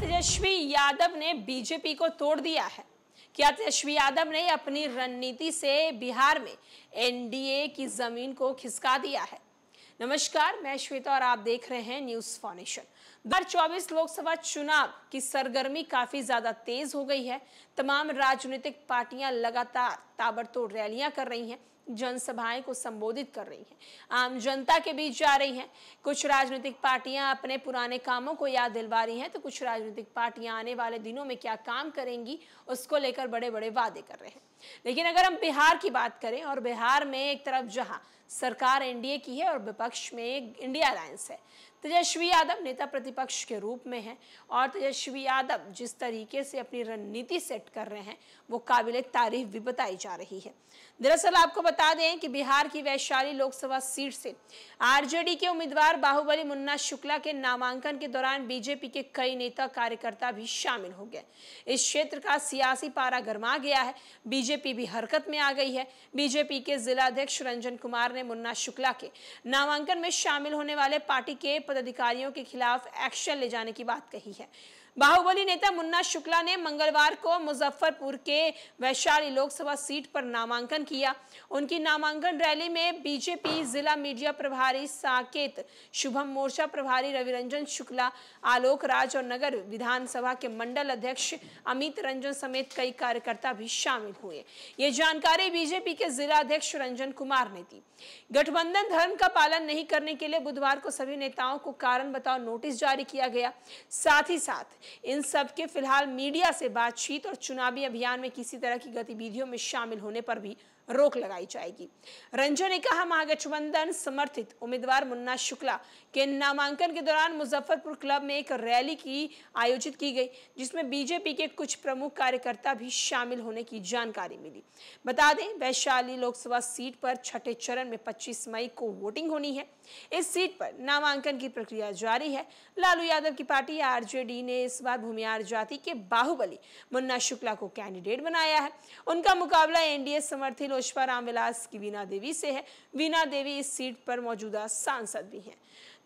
तेजस्वी यादव ने बीजेपी को तोड़ दिया है क्या तेजस्वी यादव ने अपनी रणनीति से बिहार में एनडीए की जमीन को खिसका दिया है नमस्कार मैं श्वेता और आप देख रहे हैं न्यूज फाउंडेशन 2024 लोकसभा चुनाव की सरगर्मी काफी ज्यादा तेज हो गई है तमाम राजनीतिक पार्टियां लगातार ताबड़तोड़ रैलियां कर रही हैं जनसभाएं को संबोधित कर रही हैं आम जनता के बीच जा रही हैं कुछ राजनीतिक पार्टियां अपने पुराने कामों को याद दिलवा रही हैं तो कुछ राजनीतिक पार्टियां आने वाले दिनों में क्या काम करेंगी उसको लेकर बड़े बड़े वादे कर रहे हैं लेकिन अगर हम बिहार की बात करें और बिहार में एक तरफ जहां सरकार एनडीए की है और विपक्ष में इंडिया अलायंस है तेजस्वी तो यादव नेता प्रतिपक्ष विपक्ष के रूप में हैं और तेजस्वी तो यादव जिस तरीके से अपनी रणनीति सेट कर रहे हैं वो काबिल तारीफ भी बताई जा रही है दरअसल आपको बता दें कि बिहार की वैशाली लोकसभा सीट से आरजेडी के उम्मीदवार बाहुबली मुन्ना शुक्ला के नामांकन के दौरान बीजेपी के कई नेता कार्यकर्ता भी शामिल हो गए इस क्षेत्र का सियासी पारा गरमा गया है बीजेपी भी हरकत में आ गई है बीजेपी के जिलाध्यक्ष रंजन कुमार ने मुन्ना शुक्ला के नामांकन में शामिल होने वाले पार्टी के पदाधिकारियों के खिलाफ एक्शन ले जाने की बात कही है बाहुबली नेता मुन्ना शुक्ला ने मंगलवार को मुजफ्फरपुर के वैशाली लोकसभा सीट पर नामांकन किया उनकी नामांकन रैली में बीजेपी जिला मीडिया प्रभारी साकेत शुभम मोर्चा प्रभारी रविरंजन शुक्ला आलोक राज और नगर विधानसभा के मंडल अध्यक्ष अमित रंजन समेत कई कार्यकर्ता भी शामिल हुए ये जानकारी बीजेपी के जिला अध्यक्ष रंजन कुमार ने दी गठबंधन धर्म का पालन नहीं करने के लिए बुधवार को सभी नेताओं को कारण बताओ नोटिस जारी किया गया साथ ही साथ इन सब के फिलहाल मीडिया से बातचीत और चुनावी अभियान में किसी तरह की गतिविधियों में शामिल होने पर भी रोक लगाई जाएगी रंजन ने कहा महागठबंधन समर्थित उम्मीदवार मुन्ना शुक्ला के नामांकन के दौरान मुजफ्फरपुर क्लब में एक रैली की आयोजित की गई जिसमें बीजेपी के कुछ प्रमुख कार्यकर्ता भी शामिल होने की जानकारी मिली बता दें वैशाली लोकसभा सीट पर छठे चरण में पच्चीस मई को वोटिंग होनी है इस सीट पर नामांकन की प्रक्रिया जारी है लालू यादव की पार्टी आरजेडी ने इस बार भूमियार जाति के बाहुबली मुन्ना शुक्ला को कैंडिडेट बनाया है उनका मुकाबला एनडीए समर्थित लोजपा रामविलास की वीना देवी से है वीना देवी इस सीट पर मौजूदा सांसद भी हैं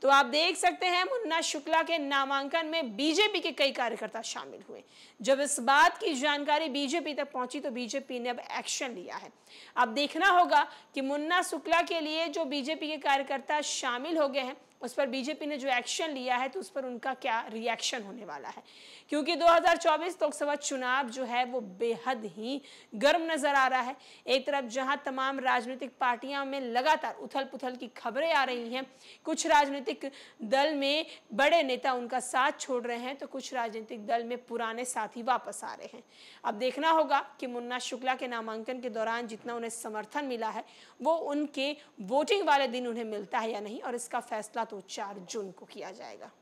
तो आप देख सकते हैं मुन्ना शुक्ला के नामांकन में बीजेपी के कई कार्यकर्ता शामिल हुए जब इस बात की जानकारी बीजेपी तक पहुंची तो बीजेपी ने अब एक्शन लिया है अब देखना होगा कि मुन्ना शुक्ला के लिए जो बीजेपी के कार्यकर्ता शामिल हो गए हैं उस पर बीजेपी ने जो एक्शन लिया है तो उस पर उनका क्या रिएक्शन होने वाला है क्योंकि 2024 लोकसभा चुनाव जो है वो बेहद ही गर्म नजर आ रहा है एक तरफ जहां तमाम राजनीतिक पार्टियां में लगातार उथल पुथल की खबरें आ रही हैं कुछ राजनीतिक राजनीतिक दल में बड़े नेता उनका साथ छोड़ रहे हैं तो कुछ राजनीतिक दल में पुराने साथी वापस आ रहे हैं अब देखना होगा कि मुन्ना शुक्ला के नामांकन के दौरान जितना उन्हें समर्थन मिला है वो उनके वोटिंग वाले दिन उन्हें मिलता है या नहीं और इसका फैसला तो चार जून को किया जाएगा